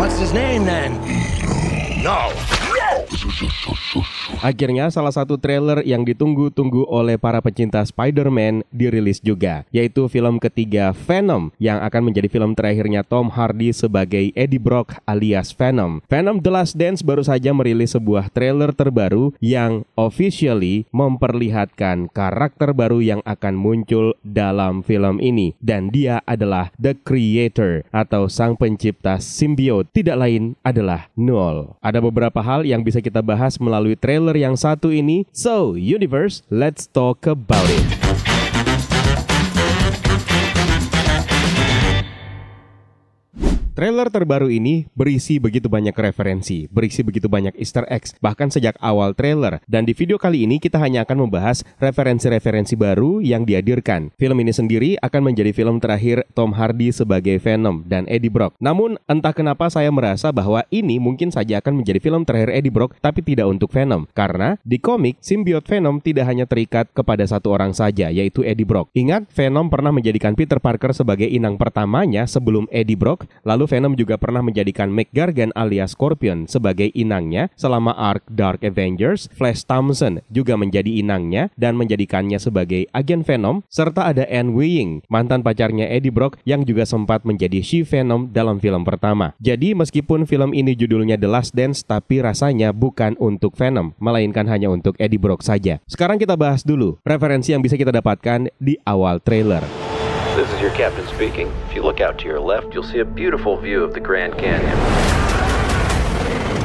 What's his name then? No. Akhirnya salah satu trailer yang ditunggu-tunggu oleh para pecinta Spider-Man dirilis juga, yaitu film ketiga Venom yang akan menjadi film terakhirnya Tom Hardy sebagai Eddie Brock alias Venom. Venom The Last Dance baru saja merilis sebuah trailer terbaru yang officially memperlihatkan karakter baru yang akan muncul dalam film ini dan dia adalah The Creator atau sang pencipta simbiot tidak lain adalah Null. Ada beberapa hal yang bisa bisa kita bahas melalui trailer yang satu ini. So, Universe, let's talk about it. Trailer terbaru ini berisi begitu banyak referensi, berisi begitu banyak easter eggs, bahkan sejak awal trailer. Dan di video kali ini kita hanya akan membahas referensi-referensi baru yang dihadirkan. Film ini sendiri akan menjadi film terakhir Tom Hardy sebagai Venom dan Eddie Brock. Namun entah kenapa saya merasa bahwa ini mungkin saja akan menjadi film terakhir Eddie Brock tapi tidak untuk Venom. Karena di komik, simbiot Venom tidak hanya terikat kepada satu orang saja, yaitu Eddie Brock. Ingat, Venom pernah menjadikan Peter Parker sebagai inang pertamanya sebelum Eddie Brock, lalu Venom juga pernah menjadikan Meg Gargan alias Scorpion sebagai inangnya selama arc Dark Avengers, Flash Thompson juga menjadi inangnya dan menjadikannya sebagai agen Venom, serta ada Anne Weying, mantan pacarnya Eddie Brock yang juga sempat menjadi She-Venom dalam film pertama. Jadi meskipun film ini judulnya The Last Dance tapi rasanya bukan untuk Venom, melainkan hanya untuk Eddie Brock saja. Sekarang kita bahas dulu referensi yang bisa kita dapatkan di awal trailer. This is your captain speaking. If you look out to your left, you'll see a beautiful view of the Grand Canyon.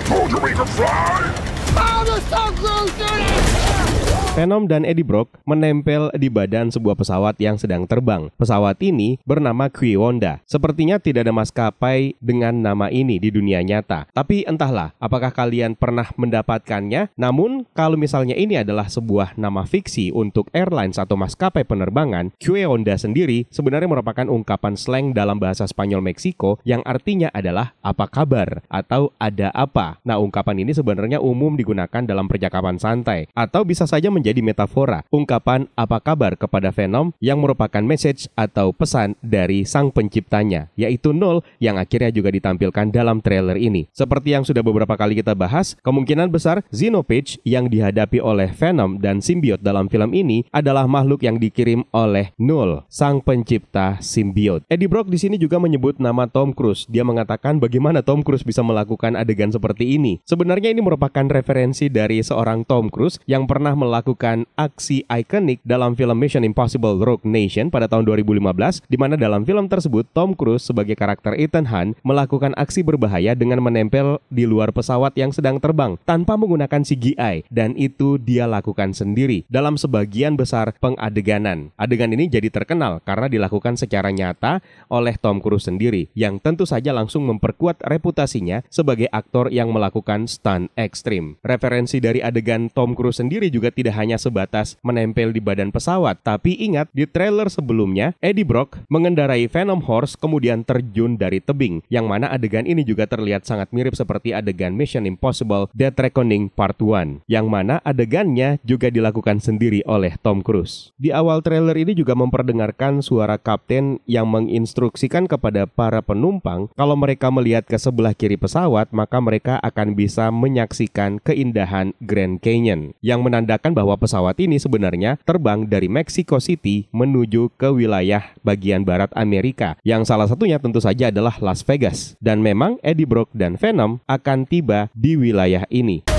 Oh, you fly! Oh, the so close, it! Venom dan Eddie Brock menempel di badan sebuah pesawat yang sedang terbang. Pesawat ini bernama Kiwonda. Sepertinya tidak ada maskapai dengan nama ini di dunia nyata. Tapi entahlah, apakah kalian pernah mendapatkannya? Namun, kalau misalnya ini adalah sebuah nama fiksi untuk airlines atau maskapai penerbangan, Kiwonda sendiri sebenarnya merupakan ungkapan slang dalam bahasa Spanyol Meksiko yang artinya adalah apa kabar atau ada apa. Nah, ungkapan ini sebenarnya umum digunakan dalam percakapan santai atau bisa saja menjadi menjadi metafora, ungkapan apa kabar kepada Venom yang merupakan message atau pesan dari sang penciptanya, yaitu Null yang akhirnya juga ditampilkan dalam trailer ini. Seperti yang sudah beberapa kali kita bahas, kemungkinan besar Xenopage yang dihadapi oleh Venom dan simbiot dalam film ini adalah makhluk yang dikirim oleh Null, sang pencipta simbiot. Eddie Brock di sini juga menyebut nama Tom Cruise. Dia mengatakan bagaimana Tom Cruise bisa melakukan adegan seperti ini. Sebenarnya ini merupakan referensi dari seorang Tom Cruise yang pernah melakukan melakukan aksi ikonik dalam film Mission Impossible Rogue Nation pada tahun 2015, di mana dalam film tersebut Tom Cruise sebagai karakter Ethan Hunt melakukan aksi berbahaya dengan menempel di luar pesawat yang sedang terbang tanpa menggunakan CGI dan itu dia lakukan sendiri dalam sebagian besar pengadeganan. Adegan ini jadi terkenal karena dilakukan secara nyata oleh Tom Cruise sendiri yang tentu saja langsung memperkuat reputasinya sebagai aktor yang melakukan stunt ekstrim. Referensi dari adegan Tom Cruise sendiri juga tidak hanya hanya sebatas menempel di badan pesawat. Tapi ingat, di trailer sebelumnya, Eddie Brock mengendarai Venom Horse kemudian terjun dari tebing, yang mana adegan ini juga terlihat sangat mirip seperti adegan Mission Impossible Dead Reckoning Part 1, yang mana adegannya juga dilakukan sendiri oleh Tom Cruise. Di awal trailer ini juga memperdengarkan suara kapten yang menginstruksikan kepada para penumpang kalau mereka melihat ke sebelah kiri pesawat, maka mereka akan bisa menyaksikan keindahan Grand Canyon, yang menandakan bahwa pesawat ini sebenarnya terbang dari Mexico City menuju ke wilayah bagian barat Amerika, yang salah satunya tentu saja adalah Las Vegas. Dan memang Eddie Brock dan Venom akan tiba di wilayah ini.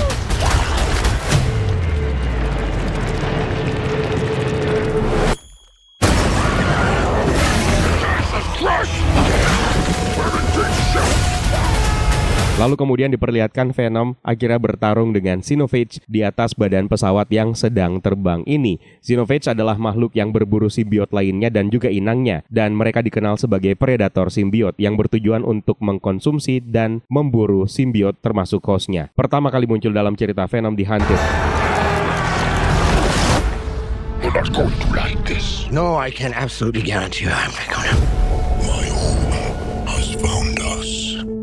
Lalu kemudian diperlihatkan Venom akhirnya bertarung dengan Sinovitch di atas badan pesawat yang sedang terbang ini. Sinovich adalah makhluk yang berburu simbiot lainnya dan juga inangnya dan mereka dikenal sebagai predator simbiot yang bertujuan untuk mengkonsumsi dan memburu simbiot termasuk hostnya. Pertama kali muncul dalam cerita Venom di Hunter. not going to like this. No, I can absolutely guarantee you I'm not gonna.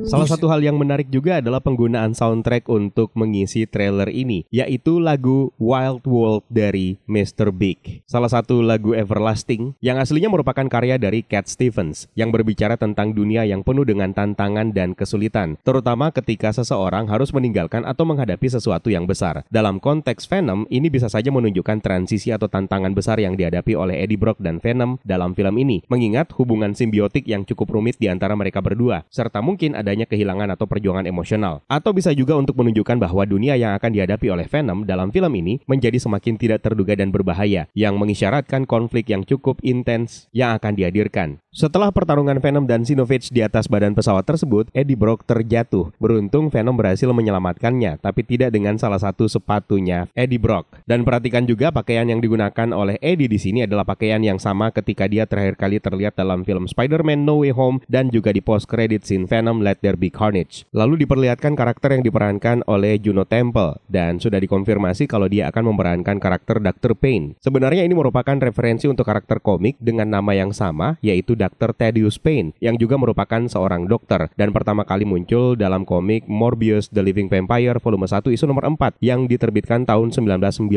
Salah satu hal yang menarik juga adalah penggunaan soundtrack untuk mengisi trailer ini, yaitu lagu Wild World dari Mr. Big. Salah satu lagu Everlasting yang aslinya merupakan karya dari Cat Stevens yang berbicara tentang dunia yang penuh dengan tantangan dan kesulitan, terutama ketika seseorang harus meninggalkan atau menghadapi sesuatu yang besar. Dalam konteks Venom, ini bisa saja menunjukkan transisi atau tantangan besar yang dihadapi oleh Eddie Brock dan Venom dalam film ini, mengingat hubungan simbiotik yang cukup rumit di antara mereka berdua, serta mungkin ada adanya kehilangan atau perjuangan emosional. Atau bisa juga untuk menunjukkan bahwa dunia yang akan dihadapi oleh Venom dalam film ini menjadi semakin tidak terduga dan berbahaya, yang mengisyaratkan konflik yang cukup intens yang akan dihadirkan. Setelah pertarungan Venom dan Sinovich di atas badan pesawat tersebut, Eddie Brock terjatuh. Beruntung Venom berhasil menyelamatkannya, tapi tidak dengan salah satu sepatunya Eddie Brock. Dan perhatikan juga pakaian yang digunakan oleh Eddie di sini adalah pakaian yang sama ketika dia terakhir kali terlihat dalam film Spider-Man No Way Home dan juga di post credit scene Venom Let There Be Carnage. Lalu diperlihatkan karakter yang diperankan oleh Juno Temple dan sudah dikonfirmasi kalau dia akan memerankan karakter Dr. Pain. Sebenarnya ini merupakan referensi untuk karakter komik dengan nama yang sama yaitu Dr. Thaddeus Payne yang juga merupakan seorang dokter dan pertama kali muncul dalam komik Morbius The Living Vampire volume 1 isu nomor 4 yang diterbitkan tahun 1992.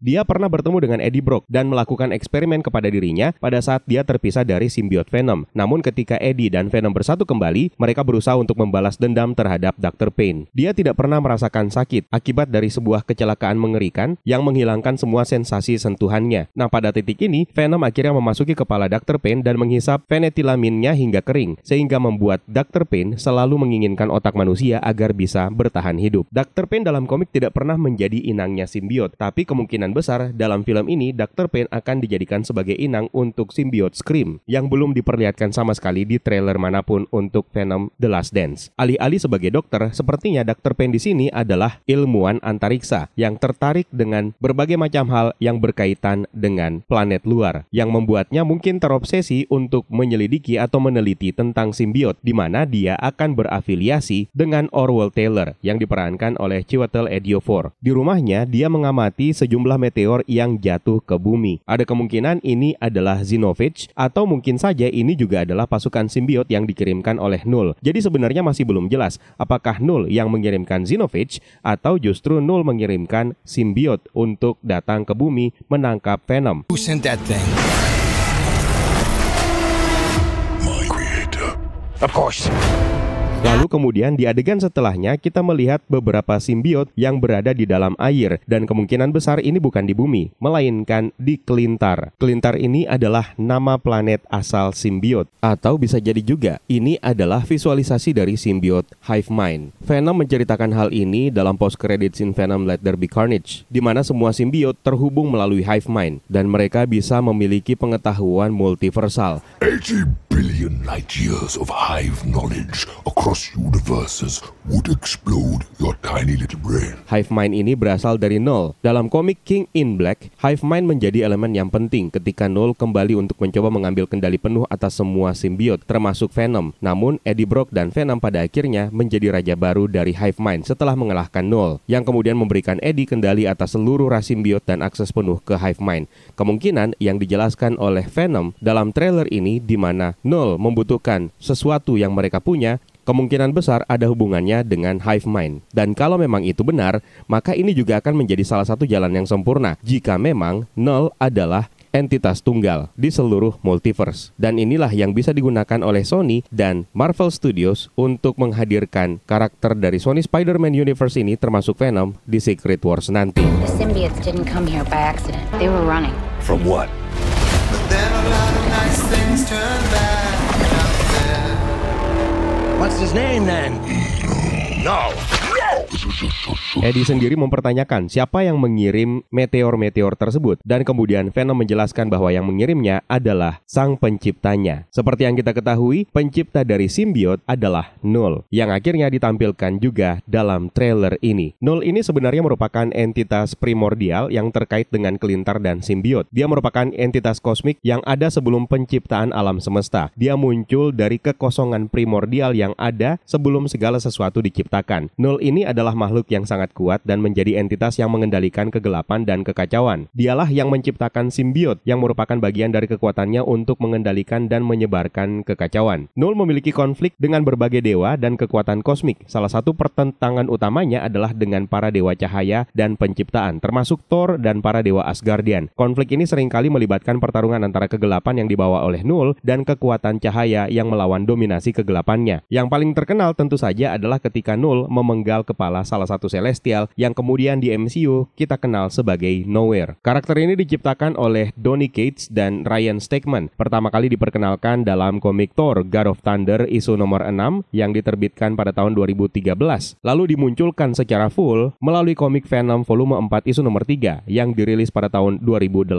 Dia pernah bertemu dengan Eddie Brock dan melakukan eksperimen kepada dirinya pada saat dia terpisah dari simbiot Venom. Namun ketika Eddie dan Venom bersatu kembali, mereka berusaha untuk membalas dendam terhadap Dr. Payne. Dia tidak pernah merasakan sakit akibat dari sebuah kecelakaan mengerikan yang menghilangkan semua sensasi sentuhannya. Nah, pada titik ini, Venom akhirnya memasuki kepala Dr. Payne dan menghilangkan menghisap penetilaminnya hingga kering, sehingga membuat Dr. Payne selalu menginginkan otak manusia agar bisa bertahan hidup. Dr. Payne dalam komik tidak pernah menjadi inangnya simbiot, tapi kemungkinan besar dalam film ini Dr. Payne akan dijadikan sebagai inang untuk simbiot Scream yang belum diperlihatkan sama sekali di trailer manapun untuk Venom The Last Dance. Alih-alih sebagai dokter, sepertinya Dr. Payne di sini adalah ilmuwan antariksa yang tertarik dengan berbagai macam hal yang berkaitan dengan planet luar yang membuatnya mungkin terobsesi untuk untuk menyelidiki atau meneliti tentang simbiot di mana dia akan berafiliasi dengan Orwell Taylor yang diperankan oleh Chiwetel Ejiofor. Di rumahnya, dia mengamati sejumlah meteor yang jatuh ke bumi. Ada kemungkinan ini adalah Zinovich atau mungkin saja ini juga adalah pasukan simbiot yang dikirimkan oleh Null. Jadi sebenarnya masih belum jelas apakah Null yang mengirimkan Zinovich atau justru Null mengirimkan simbiot untuk datang ke bumi menangkap Venom. Who sent that thing? Of course. Lalu kemudian di adegan setelahnya kita melihat beberapa simbiot yang berada di dalam air dan kemungkinan besar ini bukan di bumi, melainkan di Kelintar. Kelintar ini adalah nama planet asal simbiot atau bisa jadi juga ini adalah visualisasi dari simbiot Hive Mind. Venom menceritakan hal ini dalam post credit scene Venom Let There Be Carnage di mana semua simbiot terhubung melalui Hive Mind dan mereka bisa memiliki pengetahuan multiversal billion light years of hive knowledge across universes would explode your tiny little brain. Hive Mind ini berasal dari Null. Dalam komik King in Black, Hive Mind menjadi elemen yang penting ketika Null kembali untuk mencoba mengambil kendali penuh atas semua simbiot, termasuk Venom. Namun, Eddie Brock dan Venom pada akhirnya menjadi raja baru dari Hive Mind setelah mengalahkan Null, yang kemudian memberikan Eddie kendali atas seluruh ras simbiot dan akses penuh ke Hive Mind. Kemungkinan yang dijelaskan oleh Venom dalam trailer ini di mana nol membutuhkan sesuatu yang mereka punya, kemungkinan besar ada hubungannya dengan hive mind. Dan kalau memang itu benar, maka ini juga akan menjadi salah satu jalan yang sempurna jika memang nol adalah entitas tunggal di seluruh multiverse. Dan inilah yang bisa digunakan oleh Sony dan Marvel Studios untuk menghadirkan karakter dari Sony Spider-Man Universe ini termasuk Venom di Secret Wars nanti. The symbiotes a lot of nice things turned What's his name then? No. Edi sendiri mempertanyakan siapa yang mengirim meteor-meteor tersebut dan kemudian Venom menjelaskan bahwa yang mengirimnya adalah sang penciptanya. Seperti yang kita ketahui, pencipta dari simbiot adalah Null yang akhirnya ditampilkan juga dalam trailer ini. Null ini sebenarnya merupakan entitas primordial yang terkait dengan kelintar dan simbiot. Dia merupakan entitas kosmik yang ada sebelum penciptaan alam semesta. Dia muncul dari kekosongan primordial yang ada sebelum segala sesuatu diciptakan. Null ini adalah adalah makhluk yang sangat kuat dan menjadi entitas yang mengendalikan kegelapan dan kekacauan. Dialah yang menciptakan simbiot yang merupakan bagian dari kekuatannya untuk mengendalikan dan menyebarkan kekacauan. Null memiliki konflik dengan berbagai dewa dan kekuatan kosmik. Salah satu pertentangan utamanya adalah dengan para dewa cahaya dan penciptaan, termasuk Thor dan para dewa Asgardian. Konflik ini seringkali melibatkan pertarungan antara kegelapan yang dibawa oleh Null dan kekuatan cahaya yang melawan dominasi kegelapannya. Yang paling terkenal tentu saja adalah ketika Null memenggal kepala adalah salah satu Celestial yang kemudian di MCU kita kenal sebagai Nowhere. Karakter ini diciptakan oleh Donny Cates dan Ryan Stegman. Pertama kali diperkenalkan dalam komik Thor God of Thunder isu nomor 6 yang diterbitkan pada tahun 2013. Lalu dimunculkan secara full melalui komik Venom volume 4 isu nomor 3 yang dirilis pada tahun 2018.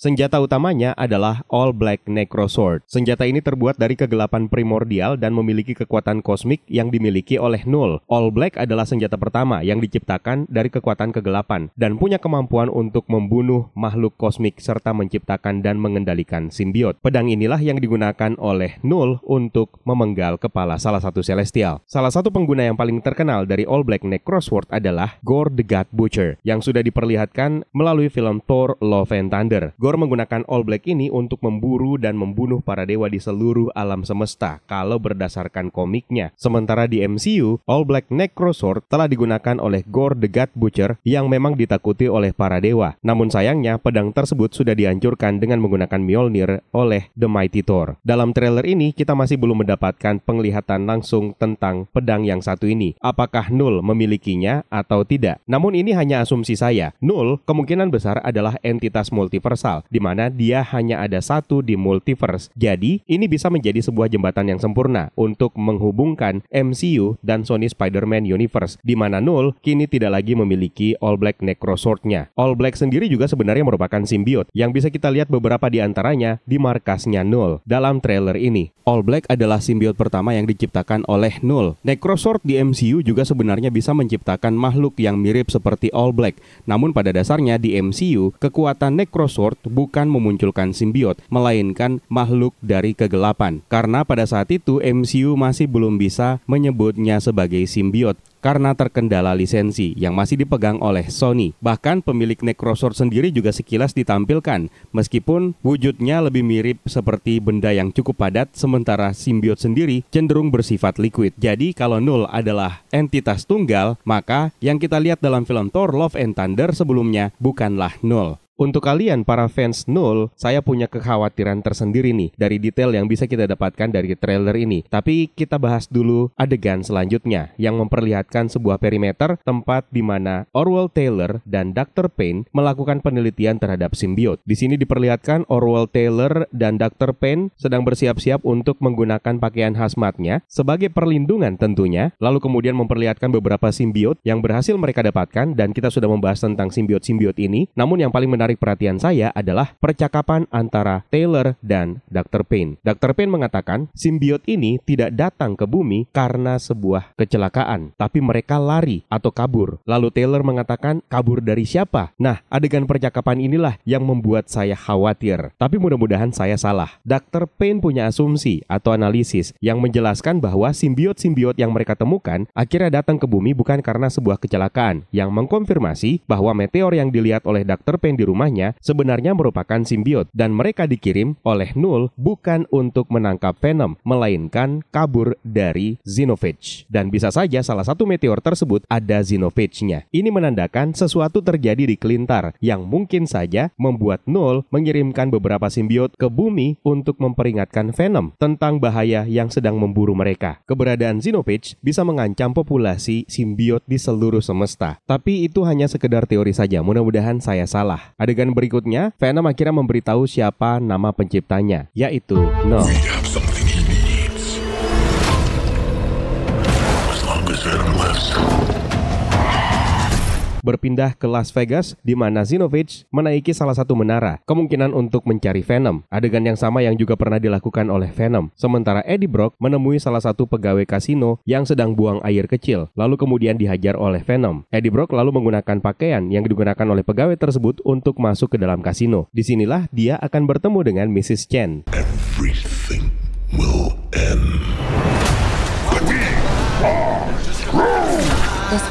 Senjata utamanya adalah All Black Necro Sword. Senjata ini terbuat dari kegelapan primordial dan memiliki kekuatan kosmik yang dimiliki oleh Null. All Black adalah adalah senjata pertama yang diciptakan dari kekuatan kegelapan dan punya kemampuan untuk membunuh makhluk kosmik serta menciptakan dan mengendalikan simbiot. Pedang inilah yang digunakan oleh Null untuk memenggal kepala salah satu Celestial. Salah satu pengguna yang paling terkenal dari All Black Neck adalah Gore the God Butcher yang sudah diperlihatkan melalui film Thor Love and Thunder. Gore menggunakan All Black ini untuk memburu dan membunuh para dewa di seluruh alam semesta kalau berdasarkan komiknya. Sementara di MCU, All Black Neck sword telah digunakan oleh Gore the God Butcher yang memang ditakuti oleh para dewa. Namun sayangnya, pedang tersebut sudah dihancurkan dengan menggunakan Mjolnir oleh The Mighty Thor. Dalam trailer ini, kita masih belum mendapatkan penglihatan langsung tentang pedang yang satu ini. Apakah Null memilikinya atau tidak? Namun ini hanya asumsi saya. Null kemungkinan besar adalah entitas multiversal, di mana dia hanya ada satu di multiverse. Jadi, ini bisa menjadi sebuah jembatan yang sempurna untuk menghubungkan MCU dan Sony Spider-Man Universe Clippers, di mana Null kini tidak lagi memiliki All Black Necrosword-nya. All Black sendiri juga sebenarnya merupakan simbiot, yang bisa kita lihat beberapa di antaranya di markasnya Null dalam trailer ini. All Black adalah simbiot pertama yang diciptakan oleh Null. Necrosword di MCU juga sebenarnya bisa menciptakan makhluk yang mirip seperti All Black, namun pada dasarnya di MCU, kekuatan Necrosword bukan memunculkan simbiot, melainkan makhluk dari kegelapan. Karena pada saat itu MCU masih belum bisa menyebutnya sebagai simbiot karena terkendala lisensi yang masih dipegang oleh Sony. Bahkan pemilik Necrosword sendiri juga sekilas ditampilkan, meskipun wujudnya lebih mirip seperti benda yang cukup padat, sementara simbiot sendiri cenderung bersifat liquid. Jadi kalau Null adalah entitas tunggal, maka yang kita lihat dalam film Thor Love and Thunder sebelumnya bukanlah Null. Untuk kalian para fans Null, saya punya kekhawatiran tersendiri nih dari detail yang bisa kita dapatkan dari trailer ini. Tapi kita bahas dulu adegan selanjutnya yang memperlihatkan sebuah perimeter tempat di mana Orwell Taylor dan Dr. Payne melakukan penelitian terhadap simbiot. Di sini diperlihatkan Orwell Taylor dan Dr. Payne sedang bersiap-siap untuk menggunakan pakaian hazmatnya sebagai perlindungan tentunya, lalu kemudian memperlihatkan beberapa simbiot yang berhasil mereka dapatkan dan kita sudah membahas tentang simbiot-simbiot ini. Namun yang paling menarik menarik perhatian saya adalah percakapan antara Taylor dan Dr. Payne. Dr. Payne mengatakan simbiot ini tidak datang ke bumi karena sebuah kecelakaan, tapi mereka lari atau kabur. Lalu Taylor mengatakan kabur dari siapa? Nah, adegan percakapan inilah yang membuat saya khawatir. Tapi mudah-mudahan saya salah. Dr. Payne punya asumsi atau analisis yang menjelaskan bahwa simbiot-simbiot yang mereka temukan akhirnya datang ke bumi bukan karena sebuah kecelakaan yang mengkonfirmasi bahwa meteor yang dilihat oleh Dr. Payne di rumah rumahnya sebenarnya merupakan simbiot dan mereka dikirim oleh Null bukan untuk menangkap Venom, melainkan kabur dari Xenophage. Dan bisa saja salah satu meteor tersebut ada xenophage nya Ini menandakan sesuatu terjadi di Kelintar yang mungkin saja membuat Null mengirimkan beberapa simbiot ke bumi untuk memperingatkan Venom tentang bahaya yang sedang memburu mereka. Keberadaan Xenophage bisa mengancam populasi simbiot di seluruh semesta. Tapi itu hanya sekedar teori saja, mudah-mudahan saya salah. Ada adegan berikutnya, Venom akhirnya memberitahu siapa nama penciptanya, yaitu No. Iya, berpindah ke Las Vegas di mana Zinovich menaiki salah satu menara, kemungkinan untuk mencari Venom. Adegan yang sama yang juga pernah dilakukan oleh Venom. Sementara Eddie Brock menemui salah satu pegawai kasino yang sedang buang air kecil, lalu kemudian dihajar oleh Venom. Eddie Brock lalu menggunakan pakaian yang digunakan oleh pegawai tersebut untuk masuk ke dalam kasino. Disinilah dia akan bertemu dengan Mrs. Chen. Everything will end. This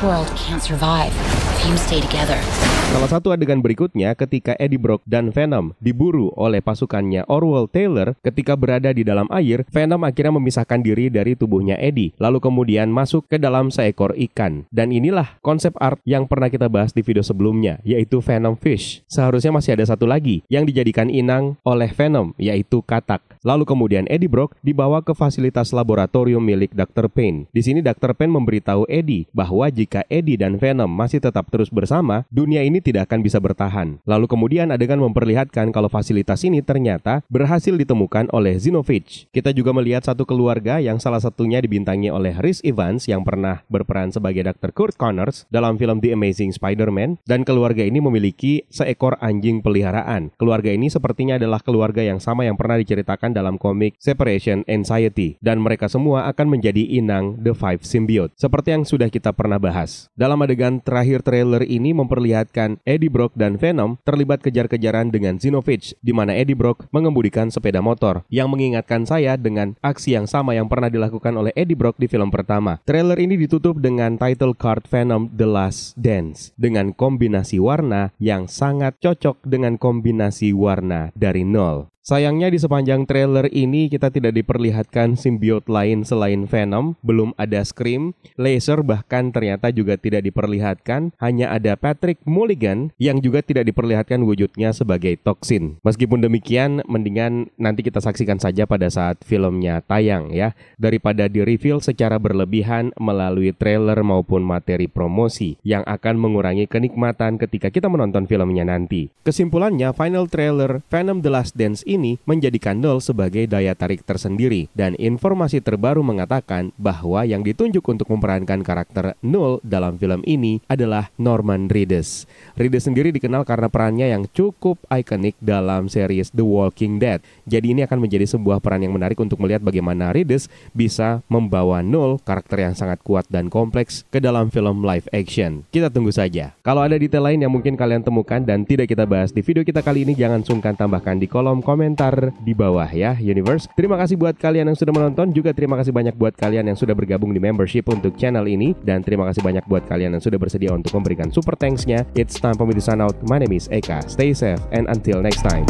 Salah satu adegan berikutnya ketika Eddie Brock dan Venom diburu oleh pasukannya Orwell Taylor ketika berada di dalam air, Venom akhirnya memisahkan diri dari tubuhnya Eddie, lalu kemudian masuk ke dalam seekor ikan. Dan inilah konsep art yang pernah kita bahas di video sebelumnya, yaitu Venom Fish. Seharusnya masih ada satu lagi yang dijadikan inang oleh Venom, yaitu katak. Lalu kemudian Eddie Brock dibawa ke fasilitas laboratorium milik Dr. Payne. Di sini Dr. Payne memberitahu Eddie bahwa jika Eddie dan Venom masih tetap terus bersama, dunia ini tidak akan bisa bertahan. Lalu kemudian adegan memperlihatkan kalau fasilitas ini ternyata berhasil ditemukan oleh Zinovich. Kita juga melihat satu keluarga yang salah satunya dibintangi oleh Rhys Evans yang pernah berperan sebagai Dr. Kurt Connors dalam film The Amazing Spider-Man dan keluarga ini memiliki seekor anjing peliharaan. Keluarga ini sepertinya adalah keluarga yang sama yang pernah diceritakan dalam komik Separation Anxiety dan mereka semua akan menjadi inang The Five Symbiote. Seperti yang sudah kita pernah pernah bahas. Dalam adegan terakhir trailer ini memperlihatkan Eddie Brock dan Venom terlibat kejar-kejaran dengan Zinovich, di mana Eddie Brock mengemudikan sepeda motor, yang mengingatkan saya dengan aksi yang sama yang pernah dilakukan oleh Eddie Brock di film pertama. Trailer ini ditutup dengan title card Venom The Last Dance, dengan kombinasi warna yang sangat cocok dengan kombinasi warna dari nol. Sayangnya di sepanjang trailer ini kita tidak diperlihatkan simbiot lain selain Venom, belum ada Scream, Laser bahkan ternyata juga tidak diperlihatkan, hanya ada Patrick Mulligan yang juga tidak diperlihatkan wujudnya sebagai toksin. Meskipun demikian, mendingan nanti kita saksikan saja pada saat filmnya tayang ya, daripada di-reveal secara berlebihan melalui trailer maupun materi promosi yang akan mengurangi kenikmatan ketika kita menonton filmnya nanti. Kesimpulannya, final trailer Venom The Last Dance ini ini menjadikan Nol sebagai daya tarik tersendiri dan informasi terbaru mengatakan bahwa yang ditunjuk untuk memerankan karakter Null dalam film ini adalah Norman Reedus. Reedus sendiri dikenal karena perannya yang cukup ikonik dalam series The Walking Dead. Jadi ini akan menjadi sebuah peran yang menarik untuk melihat bagaimana Reedus bisa membawa Null karakter yang sangat kuat dan kompleks, ke dalam film live action. Kita tunggu saja. Kalau ada detail lain yang mungkin kalian temukan dan tidak kita bahas di video kita kali ini, jangan sungkan tambahkan di kolom komentar komentar di bawah ya Universe. Terima kasih buat kalian yang sudah menonton, juga terima kasih banyak buat kalian yang sudah bergabung di membership untuk channel ini dan terima kasih banyak buat kalian yang sudah bersedia untuk memberikan super thanks-nya. It's time for me to sign out. My name is Eka. Stay safe and until next time.